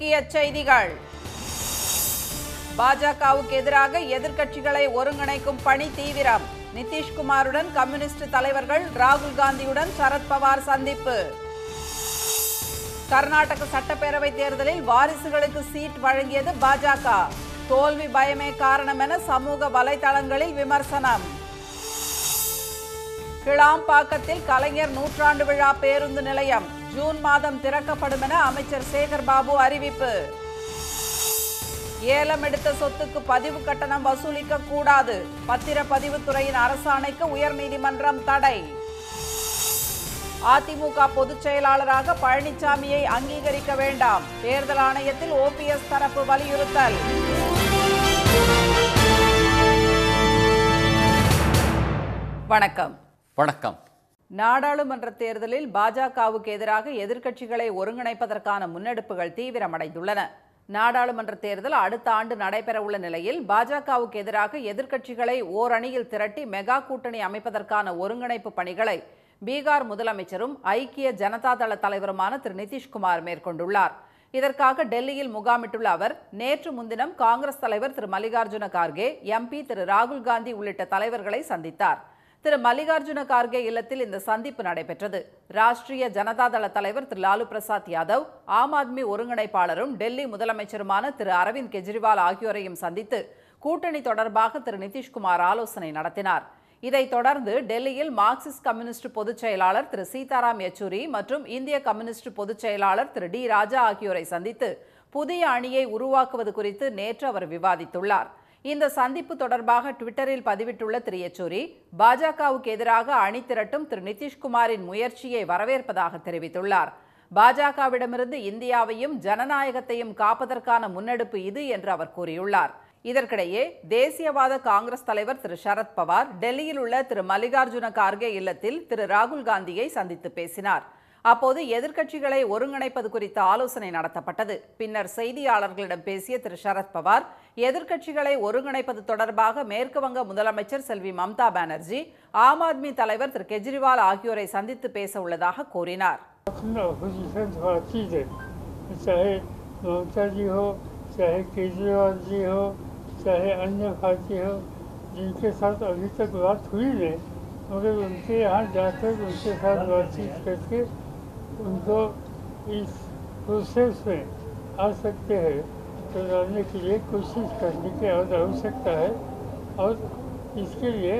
முக்கிய செய்திகள் பாஜகவுக்கு எதிராக எதிர்க்கட்சிகளை ஒருங்கிணைக்கும் பணி தீவிரம் நிதிஷ்குமாருடன் கம்யூனிஸ்ட் தலைவர்கள் ராகுல் காந்தியுடன் சரத்பவார் சந்திப்பு கர்நாடக சட்டப்பேரவைத் தேர்தலில் வாரிசுகளுக்கு சீட் வழங்கியது பாஜக தோல்வி பயமே காரணம் என சமூக வலைதளங்களில் விமர்சனம் கிளாம்பாக்கத்தில் கலைஞர் நூற்றாண்டு விழா பேருந்து நிலையம் ஜூன் மாதம் திறக்கப்படும் என அமைச்சர் சேகர்பாபு அறிவிப்பு ஏலம் எடுத்த சொத்துக்கு பதிவு கட்டணம் வசூலிக்க கூடாது பத்திரப்பதிவுத்துறையின் அரசாணைக்கு உயர்நீதிமன்றம் தடை அதிமுக பொதுச் செயலாளராக பழனிசாமியை அங்கீகரிக்க வேண்டாம் தேர்தல் ஆணையத்தில் ஓபிஎஸ் தரப்பு வலியுறுத்தல் வணக்கம் வணக்கம் நாடாளுமன்ற தேர்தலில் பாஜகவுக்கு எதிராக எதிர்க்கட்சிகளை ஒருங்கிணைப்பதற்கான முன்னெடுப்புகள் தீவிரமடைந்துள்ளன நாடாளுமன்ற தேர்தல் அடுத்த ஆண்டு நடைபெறவுள்ள நிலையில் பாஜகவுக்கு எதிராக எதிர்க்கட்சிகளை ஓரணியில் திரட்டி மெகா கூட்டணி அமைப்பதற்கான ஒருங்கிணைப்பு பணிகளை பீகார் முதலமைச்சரும் ஐக்கிய ஜனதா தள தலைவருமான திரு நிதிஷ்குமார் மேற்கொண்டுள்ளார் இதற்காக டெல்லியில் முகாமிட்டுள்ள அவர் நேற்று முன்தினம் காங்கிரஸ் தலைவர் திரு மல்லிகார்ஜுன கார்கே எம்பி திரு ராகுல் காந்தி உள்ளிட்ட தலைவர்களை சந்தித்தார் திரு மல்லிகார்ஜுன கார்கே இல்லத்தில் இந்த சந்திப்பு நடைபெற்றது ராஷ்டிரிய ஜனதாதள தலைவர் திரு லாலு பிரசாத் யாதவ் ஆம் ஆத்மி ஒருங்கிணைப்பாளரும் டெல்லி முதலமைச்சருமான திரு அரவிந்த் கெஜ்ரிவால் ஆகியோரையும் சந்தித்து கூட்டணி தொடர்பாக திரு நிதிஷ்குமார் ஆலோசனை நடத்தினார் இதைத் தொடர்ந்து டெல்லியில் மார்க்சிஸ்ட் கம்யூனிஸ்ட் பொதுச் செயலாளர் திரு சீதாராம் யெச்சூரி மற்றும் இந்திய கம்யூனிஸ்ட் பொதுச் செயலாளர் திரு டி ராஜா ஆகியோரை சந்தித்து புதிய அணியை உருவாக்குவது குறித்து நேற்று அவர் விவாதித்துள்ளார் இந்த சந்திப்பு தொடர்பாக ட்விட்டரில் பதிவிட்டுள்ள திரு யெச்சூரி பாஜகவுக்கு எதிராக அணி திரட்டும் திரு நிதிஷ்குமாரின் முயற்சியை வரவேற்பதாக தெரிவித்துள்ளார் பாஜகவிடமிருந்து இந்தியாவையும் ஜனநாயகத்தையும் காப்பதற்கான முன்னெடுப்பு இது என்று அவர் கூறியுள்ளார் இதற்கிடையே தேசியவாத காங்கிரஸ் தலைவர் திரு சரத்பவார் டெல்லியில் உள்ள திரு மல்லிகார்ஜுன கார்கே இல்லத்தில் திரு ராகுல் காந்தியை சந்தித்து பேசினார் அப்போது எதிர்க்கட்சிகளை ஒருங்கிணைப்பது குறித்து ஆலோசனை நடத்தப்பட்டது பின்னர் செய்தியாளர்களிடம் பேசிய திரு சரத்பவார் எதிர்க்கட்சிகளை ஒருங்கிணைப்பது தொடர்பாக மேற்குவங்க முதலமைச்சர் செல்வி மம்தா பானர்ஜி ஆம் ஆத்மி தலைவர் திரு கெஜ்ரிவால் ஆகியோரை சந்தித்து பேச உள்ளதாக கூறினார் चाहे उनको इस प्रोसेस में आ सकते हैं तो जानने के लिए कोशिश करने की आवश्यकता है और इसके लिए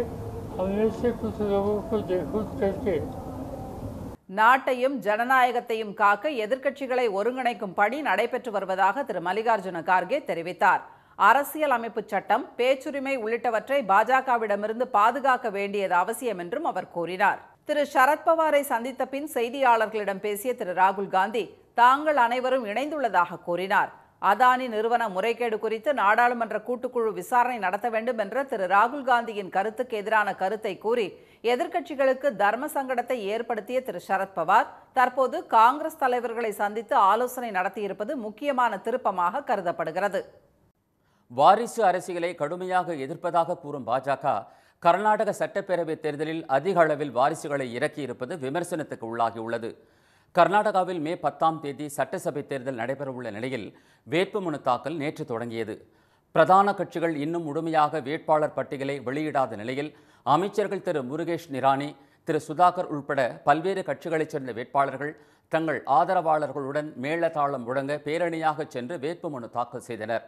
हमने से कुछ लोगों को देखभूत करके நாட்டையும் ஜனநாயகத்தையும் காக்க எதிர்க்கட்சிகளை ஒருங்கிணைக்கும் பணி நடைபெற்று வருவதாக திரு மல்லிகார்ஜுன கார்கே தெரிவித்தார் அரசியல் அமைப்பு சட்டம் பேச்சுரிமை உள்ளிட்டவற்றை பாஜகவிடமிருந்து பாதுகாக்க வேண்டியது அவசியம் என்றும் அவர் கூறினார் திரு சரத்பவாரை சந்தித்த பின் செய்தியாளர்களிடம் பேசிய திரு ராகுல் காந்தி தாங்கள் அனைவரும் இணைந்துள்ளதாக கூறினார் அதானி நிறுவன முறைகேடு குறித்து நாடாளுமன்ற கூட்டுக்குழு விசாரணை நடத்த வேண்டும் என்ற திரு ராகுல் காந்தியின் கருத்துக்கு எதிரான கருத்தை கூறி எதிர்க்கட்சிகளுக்கு தர்ம சங்கடத்தை ஏற்படுத்திய திரு சரத்பவார் தற்போது காங்கிரஸ் தலைவர்களை சந்தித்து ஆலோசனை நடத்தியிருப்பது முக்கியமான திருப்பமாக கருதப்படுகிறது வாரிசு அரசியலை கடுமையாக எதிர்ப்பதாக கூறும் பாஜக கர்நாடக சட்டப்பேரவை தேர்தலில் அதிக அளவில் வாரிசுகளை இறக்கியிருப்பது விமர்சனத்துக்கு உள்ளாகியுள்ளது கர்நாடகாவில் மே பத்தாம் தேதி சட்டசபை தேர்தல் நடைபெறவுள்ள நிலையில் வேட்புமனு தாக்கல் நேற்று தொடங்கியது பிரதான கட்சிகள் இன்னும் முழுமையாக வேட்பாளர் பட்டியலை வெளியிடாத நிலையில் அமைச்சர்கள் திரு முருகேஷ் நிரானி திரு சுதாகர் உள்பட பல்வேறு கட்சிகளைச் சேர்ந்த வேட்பாளர்கள் தங்கள் ஆதரவாளர்களுடன் மேளதாளம் முழங்க பேரணியாக சென்று வேட்புமனு தாக்கல் செய்தனர்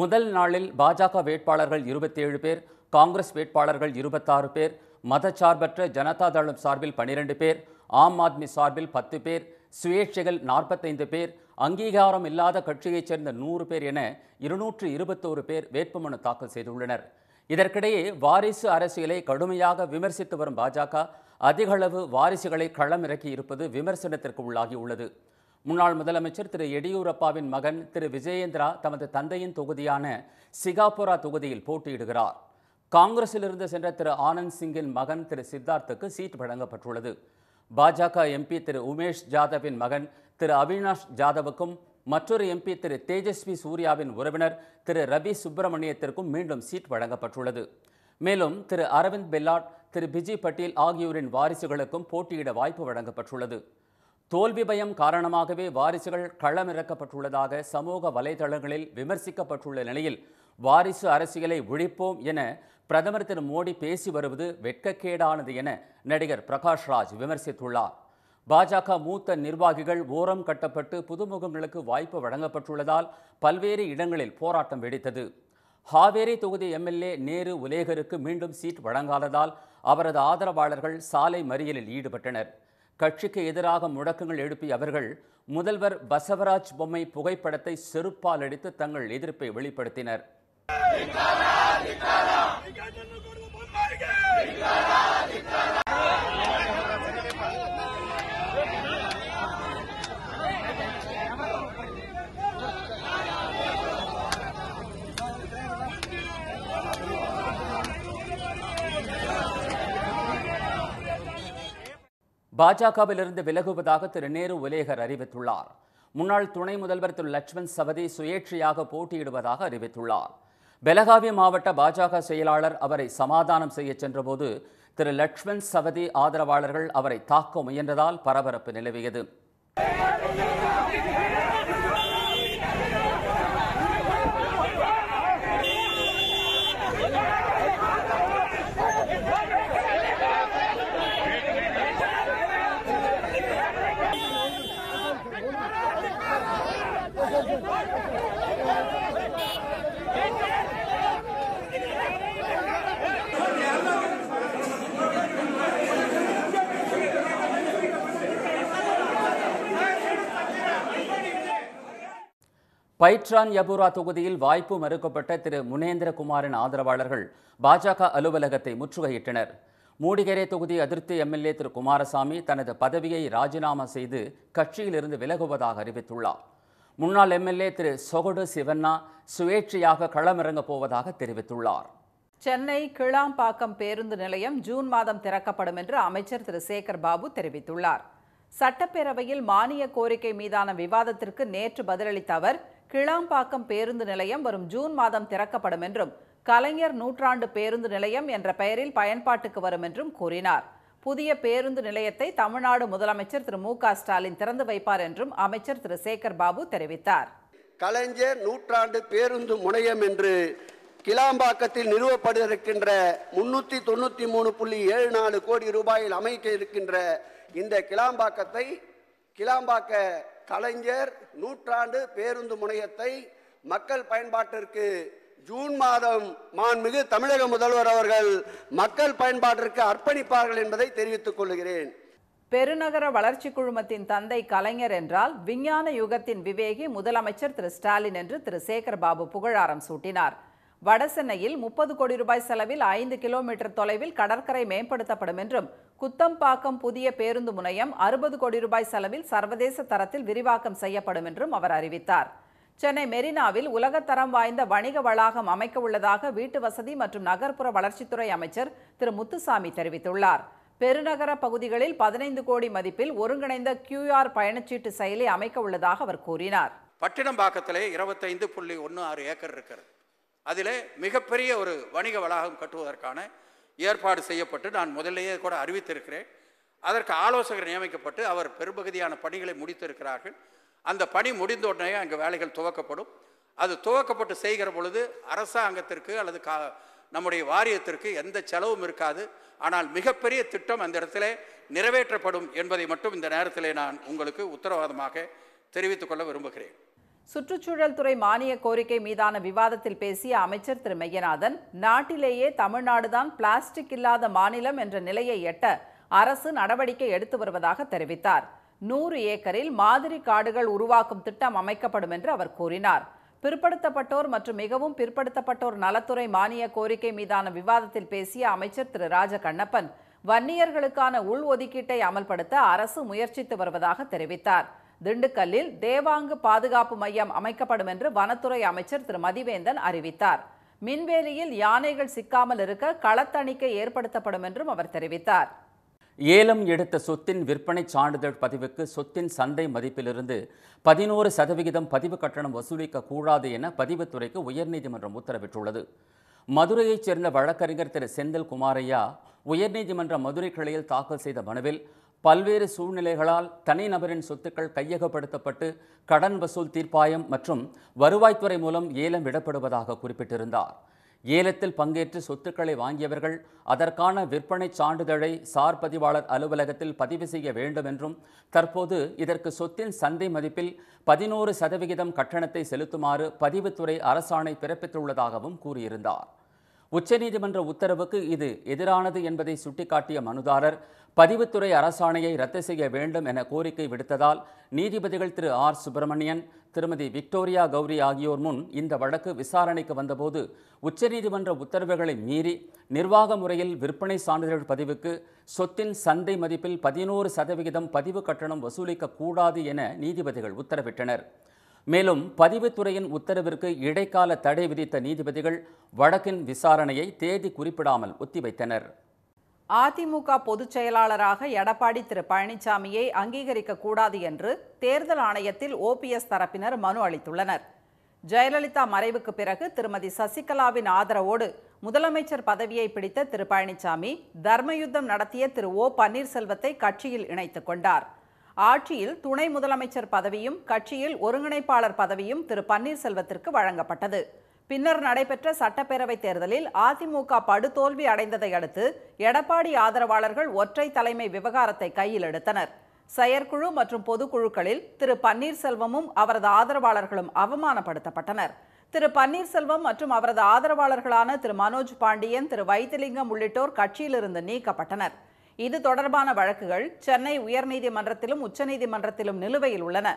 முதல் நாளில் பாஜக வேட்பாளர்கள் இருபத்தி ஏழு பேர் காங்கிரஸ் வேட்பாளர்கள் இருபத்தாறு பேர் மதச்சார்பற்ற ஜனதா தளம் சார்பில் பனிரெண்டு பேர் ஆம் ஆத்மி சார்பில் பத்து பேர் சுயேட்சைகள் நாற்பத்தைந்து பேர் அங்கீகாரம் இல்லாத கட்சியைச் சேர்ந்த நூறு பேர் என இருநூற்று இருபத்தோரு பேர் வேட்புமனு தாக்கல் செய்துள்ளனர் இதற்கிடையே வாரிசு அரசியலை கடுமையாக விமர்சித்து வரும் பாஜக அதிகளவு வாரிசுகளை களமிறக்கி இருப்பது விமர்சனத்திற்கு உள்ளாகி உள்ளது முன்னாள் முதலமைச்சர் திரு எடியூரப்பாவின் மகன் திரு விஜயேந்திரா தமது தந்தையின் தொகுதியான சிகாபுரா தொகுதியில் போட்டியிடுகிறார் காங்கிரஸிலிருந்து சென்ற திரு ஆனந்த் சிங்கின் மகன் திரு சித்தார்த்துக்கு சீட் வழங்கப்பட்டுள்ளது பாஜக எம்பி திரு உமேஷ் ஜாதவின் மகன் திரு அவினாஷ் ஜாதவுக்கும் மற்றொரு எம்பி திரு தேஜஸ்வி சூர்யாவின் உறவினர் திரு ரவி சுப்பிரமணியத்திற்கும் மீண்டும் சீட் வழங்கப்பட்டுள்ளது மேலும் திரு அரவிந்த் பெல்லாட் திரு பிஜி பட்டேல் ஆகியோரின் வாரிசுகளுக்கும் போட்டியிட வாய்ப்பு வழங்கப்பட்டுள்ளது தோல்வி பயம் காரணமாகவே வாரிசுகள் களமிறக்கப்பட்டுள்ளதாக சமூக வலைதளங்களில் விமர்சிக்கப்பட்டுள்ள நிலையில் வாரிசு அரசியலை ஒழிப்போம் என பிரதமர் திரு மோடி பேசி வருவது வெட்கக்கேடானது என நடிகர் பிரகாஷ் ராஜ் விமர்சித்துள்ளார் பாஜக மூத்த நிர்வாகிகள் ஓரம் கட்டப்பட்டு புதுமுகங்களுக்கு வாய்ப்பு வழங்கப்பட்டுள்ளதால் பல்வேறு இடங்களில் போராட்டம் வெடித்தது ஹாவேரி தொகுதி எம்எல்ஏ நேரு உலேகருக்கு மீண்டும் சீட் வழங்காததால் அவரது ஆதரவாளர்கள் சாலை மறியலில் ஈடுபட்டனர் கட்சிக்கு எதிராக முழக்கங்கள் எழுப்பிய அவர்கள் முதல்வர் பசவராஜ் பொம்மை புகைப்படத்தை செருப்பால் அடித்து தங்கள் எதிர்ப்பை வெளிப்படுத்தினர் பாஜகவிலிருந்து விலகுவதாக திரு நேரு உலேகர் அறிவித்துள்ளார் முன்னாள் துணை முதல்வர் திரு லட்சுமண் சவதி சுயேட்சையாக போட்டியிடுவதாக அறிவித்துள்ளார் பெலகாவி மாவட்ட பாஜக செயலாளர் அவரை சமாதானம் செய்ய சென்றபோது திரு லட்சுமண் சவதி ஆதரவாளர்கள் அவரை தாக்க முயன்றதால் பரபரப்பு நிலவியது பைட்ரான் யபுரா தொகுதியில் வாய்ப்பு மறுக்கப்பட்ட திரு முனேந்திரகுமாரின் ஆதரவாளர்கள் பாஜக அலுவலகத்தை முற்றுகையிட்டனர் மூடிகரை தொகுதி அதிருப்தி எம்எல்ஏ திரு குமாரசாமி தனது பதவியை ராஜினாமா செய்து கட்சியிலிருந்து விலகுவதாக அறிவித்துள்ளார் முன்னாள் எம்எல்ஏ திரு சொகடு சிவண்ணா சுயேட்சையாக களமிறங்கப் போவதாக தெரிவித்துள்ளார் சென்னை கிளாம்பாக்கம் பேருந்து நிலையம் ஜூன் மாதம் திறக்கப்படும் என்று அமைச்சர் திரு சேகர் பாபு தெரிவித்துள்ளார் சட்டப்பேரவையில் மானிய கோரிக்கை மீதான விவாதத்திற்கு நேற்று பதிலளித்த அவர் கிளாம்பாக்கம் பேருந்து நிலையம் வரும் ஜூன் மாதம் திறக்கப்படும் என்றும் கலைஞர் நூற்றாண்டு பேருந்து நிலையம் என்ற பெயரில் பயன்பாட்டுக்கு வரும் என்றும் கூறினார் புதிய பேருந்து நிலையத்தை தமிழ்நாடு முதலமைச்சர் திரு மு ஸ்டாலின் திறந்து வைப்பார் என்றும் அமைச்சர் திரு சேகர் பாபு தெரிவித்தார் கலைஞர் நூற்றாண்டு பேருந்து முனையம் என்று கிளாம்பாக்கத்தில் நிறுவப்படுகின்ற முன்னூற்றி தொண்ணூற்றி மூணு புள்ளி ஏழு நாலு கோடி ரூபாயில் அமைக்க இருக்கின்ற இந்த கிளாம்பாக்கத்தை கிளாம்பாக்க கலைஞர் நூற்றாண்டு பேருந்து முனையத்தை மக்கள் பயன்பாட்டிற்கு ஜூன் மாதம் மாண்புமிகு தமிழக முதல்வர் அவர்கள் மக்கள் பயன்பாட்டிற்கு அர்ப்பணிப்பார்கள் என்பதை தெரிவித்துக் கொள்கிறேன் பெருநகர வளர்ச்சி குழுமத்தின் தந்தை கலைஞர் என்றால் விஞ்ஞான யுகத்தின் விவேகி முதலமைச்சர் திரு ஸ்டாலின் என்று திரு சேகர்பாபு புகழாரம் சூட்டினார் வடசென்னையில் முப்பது கோடி ரூபாய் செலவில் ஐந்து கிலோமீட்டர் தொலைவில் கடற்கரை மேம்படுத்தப்படும் என்றும் குத்தம்பாக்கம் புதிய பேருந்து முனையம் அறுபது கோடி ரூபாய் செலவில் சர்வதேச தரத்தில் விரிவாக்கம் செய்யப்படும் என்றும் அவர் அறிவித்தார் சென்னை மெரினாவில் உலகத்தரம் வாய்ந்த வணிக வளாகம் அமைக்க உள்ளதாக வீட்டு வசதி மற்றும் நகர்ப்புற வளர்ச்சித்துறை அமைச்சர் திரு முத்துசாமி தெரிவித்துள்ளார் பெருநகர பகுதிகளில் பதினைந்து கோடி மதிப்பில் ஒருங்கிணைந்த கியூஆர் பயணச்சீட்டு செயலி அமைக்க உள்ளதாக அவர் கூறினார் பட்டினம்பாக்கத்திலே இருபத்தைந்து புள்ளி ஒன்று ஆறு ஏக்கர் இருக்கிறது அதில் மிகப்பெரிய ஒரு வணிக வளாகம் கட்டுவதற்கான ஏற்பாடு செய்யப்பட்டு நான் முதல்லையே கூட அறிவித்திருக்கிறேன் அதற்கு ஆலோசகர் நியமிக்கப்பட்டு அவர் பெரும்பகுதியான பணிகளை முடித்திருக்கிறார்கள் அந்த பணி முடிந்த உடனே அங்கே வேலைகள் துவக்கப்படும் அது துவக்கப்பட்டு செய்கிற பொழுது அரசாங்கத்திற்கு அல்லது கா நம்முடைய வாரியத்திற்கு எந்த செலவும் இருக்காது ஆனால் மிகப்பெரிய திட்டம் அந்த இடத்துல நிறைவேற்றப்படும் என்பதை மட்டும் இந்த நேரத்தில் நான் உங்களுக்கு உத்தரவாதமாக தெரிவித்துக்கொள்ள விரும்புகிறேன் சுற்றுச்சூழல் துறை மானிய கோரிக்கை மீதான விவாதத்தில் பேசிய அமைச்சர் திரு மெய்யநாதன் நாட்டிலேயே தமிழ்நாடுதான் பிளாஸ்டிக் இல்லாத மாநிலம் என்ற நிலையை எட்ட அரசு நடவடிக்கை எடுத்து வருவதாக தெரிவித்தார் நூறு ஏக்கரில் மாதிரி காடுகள் உருவாக்கும் திட்டம் அமைக்கப்படும் என்று அவர் கூறினார் பிற்படுத்தப்பட்டோர் மற்றும் மிகவும் பிற்படுத்தப்பட்டோர் நலத்துறை மானிய கோரிக்கை மீதான விவாதத்தில் பேசிய அமைச்சர் திரு ராஜ கண்ணப்பன் வன்னியர்களுக்கான உள் ஒதுக்கீட்டை அமல்படுத்த அரசு முயற்சித்து வருவதாக தெரிவித்தார் திண்டுக்கல்லில் தேவாங்கு பாதுகாப்பு மையம் அமைக்கப்படும் என்று வனத்துறை அமைச்சர் திரு மதிவேந்தன் அறிவித்தார் மின்வேலியில் யானைகள் சிக்காமல் இருக்க களத்தணிக்கை ஏற்படுத்தப்படும் என்றும் அவர் தெரிவித்தார் ஏலம் எடுத்த சொத்தின் விற்பனை சான்றிதழ் பதிவுக்கு சொத்தின் சந்தை மதிப்பிலிருந்து பதினோரு சதவிகிதம் பதிவு கட்டணம் வசூலிக்க கூடாது என பதிவுத்துறைக்கு உயர்நீதிமன்றம் உத்தரவிட்டுள்ளது மதுரையைச் சேர்ந்த வழக்கறிஞர் திரு செந்தில் குமாரையா உயர்நீதிமன்ற மதுரை கிளையில் தாக்கல் செய்த மனுவில் பல்வேறு சூழ்நிலைகளால் தனிநபரின் சொத்துக்கள் கையகப்படுத்தப்பட்டு கடன் வசூல் தீர்ப்பாயம் மற்றும் வருவாய்த்துறை மூலம் ஏலம் விடப்படுவதாக குறிப்பிட்டிருந்தார் ஏலத்தில் பங்கேற்று சொத்துக்களை வாங்கியவர்கள் அதற்கான விற்பனை சான்றிதழை சார் பதிவாளர் அலுவலகத்தில் பதிவு செய்ய வேண்டும் என்றும் தற்போது இதற்கு சொத்தின் சந்தை மதிப்பில் பதினோரு சதவிகிதம் கட்டணத்தை செலுத்துமாறு பதிவுத்துறை அரசாணை பிறப்பித்துள்ளதாகவும் கூறியிருந்தார் உச்சநீதிமன்ற உத்தரவுக்கு இது எதிரானது என்பதை சுட்டிக்காட்டிய மனுதாரர் பதிவுத்துறை அரசாணையை ரத்து செய்ய வேண்டும் என கோரிக்கை விடுத்ததால் நீதிபதிகள் திரு ஆர் சுப்பிரமணியன் திருமதி விக்டோரியா கௌரி ஆகியோர் முன் இந்த வழக்கு விசாரணைக்கு வந்தபோது உச்சநீதிமன்ற உத்தரவுகளை மீறி நிர்வாக முறையில் விற்பனை சான்றிதழ் பதிவுக்கு சொத்தின் சந்தை மதிப்பில் பதினோரு சதவிகிதம் பதிவு கட்டணம் வசூலிக்க கூடாது என நீதிபதிகள் உத்தரவிட்டனர் மேலும் பதிவுத்துறையின் உத்தரவிற்கு இடைக்கால தடை விதித்த நீதிபதிகள் வழக்கின் விசாரணையை தேதி குறிப்பிடாமல் ஒத்திவைத்தனர் அதிமுக பொதுச் செயலாளராக எடப்பாடி திரு பழனிசாமியை அங்கீகரிக்க கூடாது என்று தேர்தல் ஆணையத்தில் ஓபிஎஸ் தரப்பினர் மனு அளித்துள்ளனர் ஜெயலலிதா மறைவுக்கு பிறகு திருமதி சசிகலாவின் ஆதரவோடு முதலமைச்சர் பதவியை பிடித்த திரு பழனிசாமி தர்மயுத்தம் நடத்திய திரு ஓ பன்னீர்செல்வத்தை கட்சியில் இணைத்துக் கொண்டார் ஆட்சியில் துணை முதலமைச்சர் பதவியும் கட்சியில் ஒருங்கிணைப்பாளர் பதவியும் திரு பன்னீர்செல்வத்திற்கு வழங்கப்பட்டது பின்னர் நடைபெற்ற சட்டப்பேரவைத் தேர்தலில் அதிமுக படுதோல்வி அடைந்ததை அடுத்து எடப்பாடி ஆதரவாளர்கள் ஒற்றை தலைமை விவகாரத்தை கையில் எடுத்தனர் செயற்குழு மற்றும் பொதுக்குழுக்களில் திரு பன்னீர்செல்வமும் அவரது ஆதரவாளர்களும் அவமானப்படுத்தப்பட்டனர் திரு பன்னீர்செல்வம் மற்றும் அவரது ஆதரவாளர்களான திரு மனோஜ் பாண்டியன் திரு வைத்திலிங்கம் உள்ளிட்டோர் கட்சியிலிருந்து நீக்கப்பட்டனர் இது தொடர்பான வழக்குகள் சென்னை உயர்நீதிமன்றத்திலும் உச்சநீதிமன்றத்திலும் நிலுவையில் உள்ளன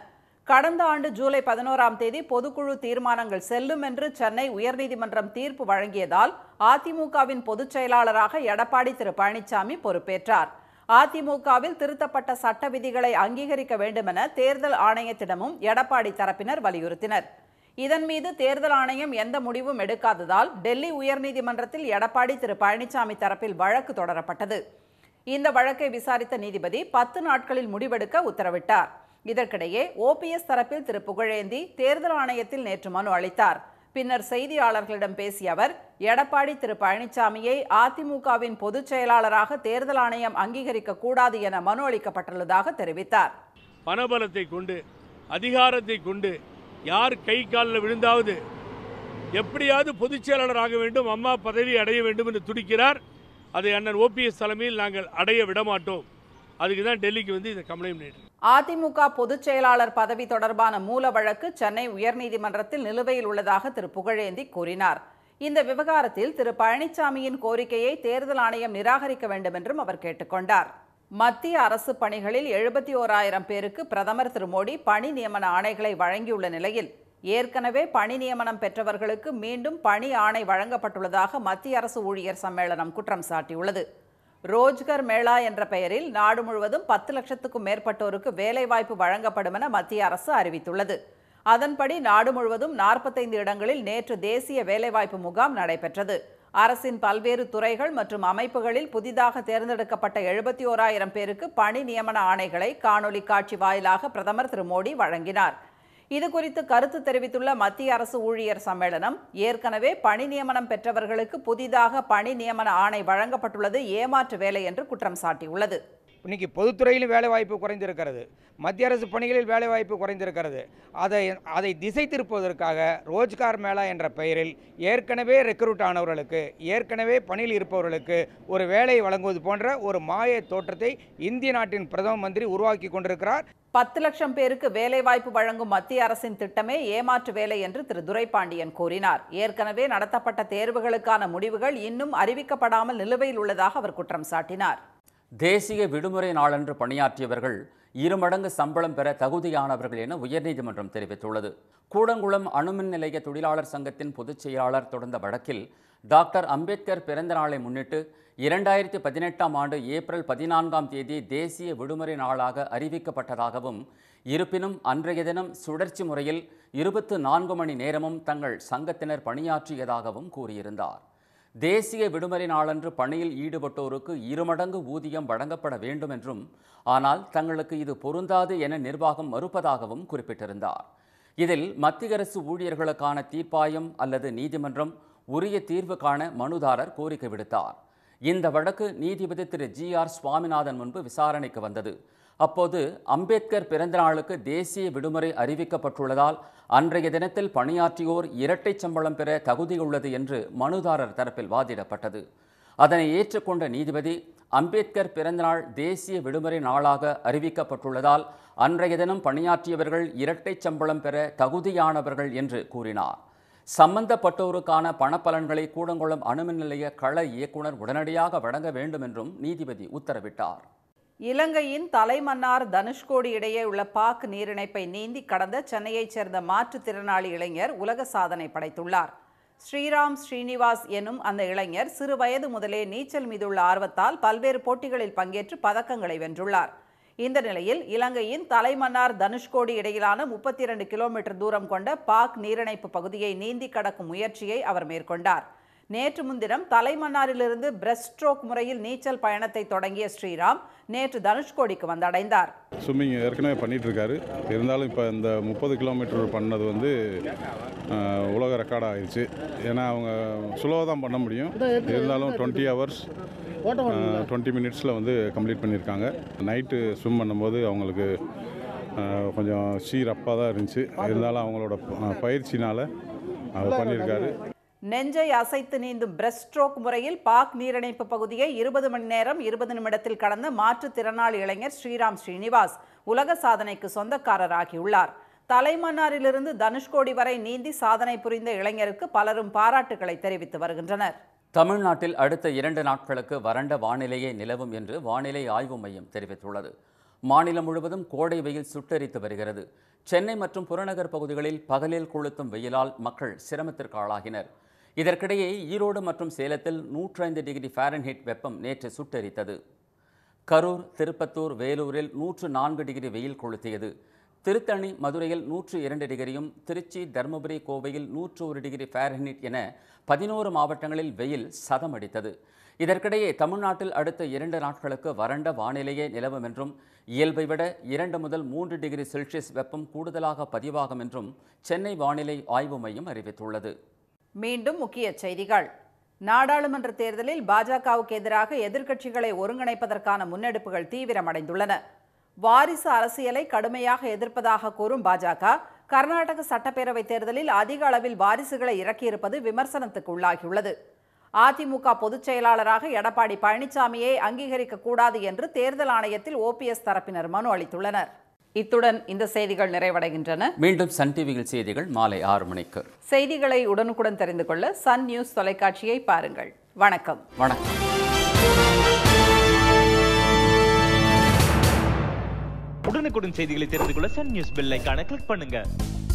கடந்த ஆண்டு ஜூலை பதினோராம் தேதி பொதுக்குழு தீர்மானங்கள் செல்லும் என்று சென்னை உயர்நீதிமன்றம் தீர்ப்பு வழங்கியதால் அதிமுகவின் பொதுச் செயலாளராக எடப்பாடி திரு பழனிசாமி பொறுப்பேற்றார் அதிமுகவில் திருத்தப்பட்ட சட்ட விதிகளை அங்கீகரிக்க வேண்டுமென தேர்தல் ஆணையத்திடமும் எடப்பாடி தரப்பினர் வலியுறுத்தினர் இதன் மீது தேர்தல் ஆணையம் எந்த முடிவும் எடுக்காததால் டெல்லி உயர்நீதிமன்றத்தில் எடப்பாடி திரு பழனிசாமி தரப்பில் வழக்கு தொடரப்பட்டது இந்த வழக்கை விசாரித்த நீதிபதி பத்து நாட்களில் முடிவெடுக்க உத்தரவிட்டார் இதற்கிடையே ஓபிஎஸ் தரப்பில் திரு புகழேந்தி தேர்தல் ஆணையத்தில் நேற்று மனு அளித்தார் பின்னர் செய்தியாளர்களிடம் பேசிய அவர் எடப்பாடி திரு பழனிசாமியை அதிமுகவின் பொதுச் செயலாளராக தேர்தல் ஆணையம் அங்கீகரிக்க கூடாது என மனு அளிக்கப்பட்டுள்ளதாக தெரிவித்தார் பணபலத்தை கொண்டு அதிகாரத்தை கொண்டு யார் கை காலில் விழுந்தாவது எப்படியாவது பொதுச் செயலாளர் வேண்டும் அம்மா பதவி அடைய வேண்டும் என்று துடிக்கிறார் அதை அண்ணன் ஓபிஎஸ் தலைமையில் நாங்கள் அடைய விடமாட்டோம் அதுக்கு தான் டெல்லிக்கு வந்து இதை கம்ப்ளைண்ட் பண்ணிட்டு அதிமுக பொதுச் செயலாளர் பதவி தொடர்பான மூல வழக்கு சென்னை உயர்நீதிமன்றத்தில் நிலுவையில் உள்ளதாக திரு புகழேந்தி கூறினார் இந்த விவகாரத்தில் திரு பழனிசாமியின் கோரிக்கையை தேர்தல் ஆணையம் நிராகரிக்க வேண்டும் என்றும் அவர் கேட்டுக்கொண்டார் மத்திய அரசு பணிகளில் எழுபத்தி ஓராயிரம் பேருக்கு பிரதமர் திரு மோடி பணி நியமன ஆணைகளை வழங்கியுள்ள நிலையில் ஏற்கனவே பணி நியமனம் பெற்றவர்களுக்கு மீண்டும் பணி ஆணை வழங்கப்பட்டுள்ளதாக மத்திய அரசு ஊழியர் சம்மேளனம் குற்றம் சாட்டியுள்ளது ரோஜ்கர் மேளா என்ற பெயரில் நாடு முழுவதும் பத்து லட்சத்துக்கும் மேற்பட்டோருக்கு வேலைவாய்ப்பு வழங்கப்படும் என மத்திய அரசு அறிவித்துள்ளது அதன்படி நாடு முழுவதும் நாற்பத்தைந்து இடங்களில் நேற்று தேசிய வேலைவாய்ப்பு முகாம் நடைபெற்றது அரசின் பல்வேறு துறைகள் மற்றும் அமைப்புகளில் புதிதாக தேர்ந்தெடுக்கப்பட்ட எழுபத்தி ஓராயிரம் பேருக்கு பணி நியமன ஆணைகளை காணொலி காட்சி வாயிலாக பிரதமர் திரு மோடி வழங்கினார் இது குறித்து கருத்து தெரிவித்துள்ள மத்திய அரசு ஊழியர் சம்மேளனம் ஏற்கனவே பணி நியமனம் பெற்றவர்களுக்கு புதிதாக பணி நியமன ஆணை வழங்கப்பட்டுள்ளது ஏமாற்று வேலை என்று குற்றம் சாட்டியுள்ளது இன்றைக்கி பொதுத்துறையிலும் வேலைவாய்ப்பு குறைந்திருக்கிறது மத்திய அரசு பணிகளில் வேலைவாய்ப்பு குறைந்திருக்கிறது அதை அதை திசை திருப்புவதற்காக ரோஜ்கார் மேளா என்ற பெயரில் ஏற்கனவே ரெக்ரூட் ஆனவர்களுக்கு ஏற்கனவே பணியில் இருப்பவர்களுக்கு ஒரு வேலை வழங்குவது போன்ற ஒரு மாய தோற்றத்தை இந்திய நாட்டின் பிரதம மந்திரி உருவாக்கி கொண்டிருக்கிறார் பத்து லட்சம் பேருக்கு வேலைவாய்ப்பு வழங்கும் மத்திய அரசின் திட்டமே ஏமாற்று வேலை என்று திரு துரைபாண்டியன் கூறினார் ஏற்கனவே நடத்தப்பட்ட தேர்வுகளுக்கான முடிவுகள் இன்னும் அறிவிக்கப்படாமல் நிலுவையில் உள்ளதாக அவர் குற்றம் சாட்டினார் தேசிய விடுமுறை நாளன்று பணியாற்றியவர்கள் இருமடங்கு சம்பளம் பெற தகுதியானவர்கள் என உயர்நீதிமன்றம் தெரிவித்துள்ளது கூடங்குளம் அணுமின் நிலைய தொழிலாளர் சங்கத்தின் பொதுச் செயலாளர் தொடர்ந்த வழக்கில் டாக்டர் அம்பேத்கர் பிறந்த நாளை முன்னிட்டு இரண்டாயிரத்தி பதினெட்டாம் ஆண்டு ஏப்ரல் பதினான்காம் தேதி தேசிய விடுமுறை நாளாக அறிவிக்கப்பட்டதாகவும் இருப்பினும் அன்றைய தினம் சுழற்சி முறையில் இருபத்து நான்கு மணி நேரமும் தங்கள் சங்கத்தினர் பணியாற்றியதாகவும் கூறியிருந்தார் தேசிய விடுமுறை நாளன்று பணியில் ஈடுபட்டோருக்கு இருமடங்கு ஊதியம் வழங்கப்பட வேண்டும் என்றும் ஆனால் தங்களுக்கு இது பொருந்தாது என நிர்வாகம் மறுப்பதாகவும் குறிப்பிட்டிருந்தார் இதில் மத்திய அரசு ஊழியர்களுக்கான தீர்ப்பாயம் அல்லது நீதிமன்றம் உரிய தீர்வு காண மனுதாரர் கோரிக்கை விடுத்தார் இந்த வழக்கு நீதிபதி திரு ஜி ஆர் சுவாமிநாதன் முன்பு விசாரணைக்கு வந்தது அப்போது அம்பேத்கர் பிறந்த நாளுக்கு தேசிய விடுமுறை அறிவிக்கப்பட்டுள்ளதால் அன்றைய தினத்தில் பணியாற்றியோர் இரட்டை சம்பளம் பெற தகுதியுள்ளது என்று மனுதாரர் தரப்பில் வாதிடப்பட்டது அதனை ஏற்றுக்கொண்ட நீதிபதி அம்பேத்கர் பிறந்தநாள் தேசிய விடுமுறை நாளாக அறிவிக்கப்பட்டுள்ளதால் அன்றைய தினம் பணியாற்றியவர்கள் இரட்டை சம்பளம் பெற தகுதியானவர்கள் என்று கூறினார் சம்பந்தப்பட்டோருக்கான பணப்பலன்களை கூடங்குளம் அணுமின் நிலைய கள இயக்குனர் உடனடியாக வழங்க வேண்டும் என்றும் நீதிபதி உத்தரவிட்டார் இலங்கையின் தலைமன்னார் தனுஷ்கோடி இடையே உள்ள பாக் நீரிணைப்பை நீந்தி கடந்த சென்னையைச் சேர்ந்த மாற்றுத்திறனாளி இளைஞர் உலக சாதனை படைத்துள்ளார் ஸ்ரீராம் ஸ்ரீனிவாஸ் எனும் அந்த இளைஞர் சிறு வயது முதலே நீச்சல் மீதுள்ள ஆர்வத்தால் பல்வேறு போட்டிகளில் பங்கேற்று பதக்கங்களை வென்றுள்ளார் இந்த நிலையில் இலங்கையின் தலைமன்னார் தனுஷ்கோடி இடையிலான முப்பத்தி இரண்டு கிலோமீட்டர் தூரம் கொண்ட பாக் நீரிணைப்பு பகுதியை நீந்தி கடக்கும் முயற்சியை அவர் மேற்கொண்டார் நேற்று முன்தினம் தலைமன்னாரிலிருந்து பிரஸ்ட் ஸ்ட்ரோக் முறையில் நீச்சல் பயணத்தை தொடங்கிய ஸ்ரீராம் நேற்று தனுஷ்கோடிக்கு வந்தடைந்தார் ஸ்விம்மிங் ஏற்கனவே பண்ணிட்டு இருக்காரு இருந்தாலும் இப்போ இந்த முப்பது கிலோமீட்டர் பண்ணது வந்து உலக ரெக்கார்ட் ஆயிடுச்சு ஏன்னா அவங்க ஸ்லோவாக தான் பண்ண முடியும் இருந்தாலும் டுவெண்ட்டி ஹவர்ஸ் டுவெண்ட்டி மினிட்ஸில் வந்து கம்ப்ளீட் பண்ணியிருக்காங்க நைட்டு ஸ்விம் பண்ணும்போது அவங்களுக்கு கொஞ்சம் சீரப்பாக தான் இருந்துச்சு இருந்தாலும் அவங்களோட பயிற்சினால் அவர் பண்ணியிருக்காரு நெஞ்சை அசைத்து நீந்தும் பிரஸ்ட் ஸ்ட்ரோக் முறையில் பாக் நீரிணைப்பு பகுதியை இருபது மணி நேரம் இருபது நிமிடத்தில் கடந்த மாற்றுத்திறனாளி இளைஞர் ஸ்ரீராம் ஸ்ரீனிவாஸ் உலக சாதனைக்கு சொந்தக்காரராகியுள்ளார் தலைமன்னாரிலிருந்து தனுஷ்கோடி வரை நீந்தி சாதனை புரிந்த இளைஞருக்கு பலரும் பாராட்டுகளை தெரிவித்து வருகின்றனர் தமிழ்நாட்டில் அடுத்த இரண்டு நாட்களுக்கு வறண்ட வானிலையே நிலவும் என்று வானிலை ஆய்வு மையம் தெரிவித்துள்ளது மாநிலம் முழுவதும் கோடை வெயில் சுட்டரித்து வருகிறது சென்னை மற்றும் புறநகர் பகுதிகளில் பகலில் கொளுத்தும் வெயிலால் மக்கள் சிரமத்திற்கு ஆளாகினர் இதற்கிடையே ஈரோடு மற்றும் சேலத்தில் நூற்றைந்து டிகிரி ஃபாரன்ஹீட் வெப்பம் நேற்று சுட்டரித்தது கரூர் திருப்பத்தூர் வேலூரில் நூற்று நான்கு டிகிரி வெயில் கொளுத்தியது திருத்தணி மதுரையில் நூற்று இரண்டு டிகிரியும் திருச்சி தருமபுரி கோவையில் நூற்று ஒரு டிகிரி ஃபேரன்ஹீட் என பதினோரு மாவட்டங்களில் வெயில் சதம் அடித்தது இதற்கிடையே தமிழ்நாட்டில் அடுத்த இரண்டு நாட்களுக்கு வறண்ட வானிலையே நிலவும் என்றும் இயல்பை விட இரண்டு முதல் மூன்று டிகிரி செல்சியஸ் வெப்பம் கூடுதலாக பதிவாகும் என்றும் சென்னை வானிலை ஆய்வு மையம் அறிவித்துள்ளது மீண்டும் முக்கிய செய்திகள் நாடாளுமன்ற தேர்தலில் பாஜகவுக்கு எதிராக எதிர்க்கட்சிகளை ஒருங்கிணைப்பதற்கான முன்னெடுப்புகள் தீவிரமடைந்துள்ளன வாரிசு அரசியலை கடுமையாக எதிர்ப்பதாக கூறும் பாஜக கர்நாடக சட்டப்பேரவை தேர்தலில் அதிக அளவில் வாரிசுகளை இறக்கியிருப்பது விமர்சனத்துக்கு உள்ளாகியுள்ளது அதிமுக பொதுச் செயலாளராக எடப்பாடி பழனிசாமியை அங்கீகரிக்கக்கூடாது என்று தேர்தல் ஆணையத்தில் ஓபிஎஸ் தரப்பினர் மனு அளித்துள்ளனர் இத்துடன் இந்த செய்திகள் நிறைவடைகின்றன மீண்டும் சன் டிவியில் செய்திகள் மாலை ஆறு மணிக்கு செய்திகளை உடனுக்குடன் தெரிந்து கொள்ள சன் நியூஸ் தொலைக்காட்சியை பாருங்கள் வணக்கம் வணக்கம் உடனுக்குடன் செய்திகளை தெரிந்து கொள்ள சன் நியூஸ்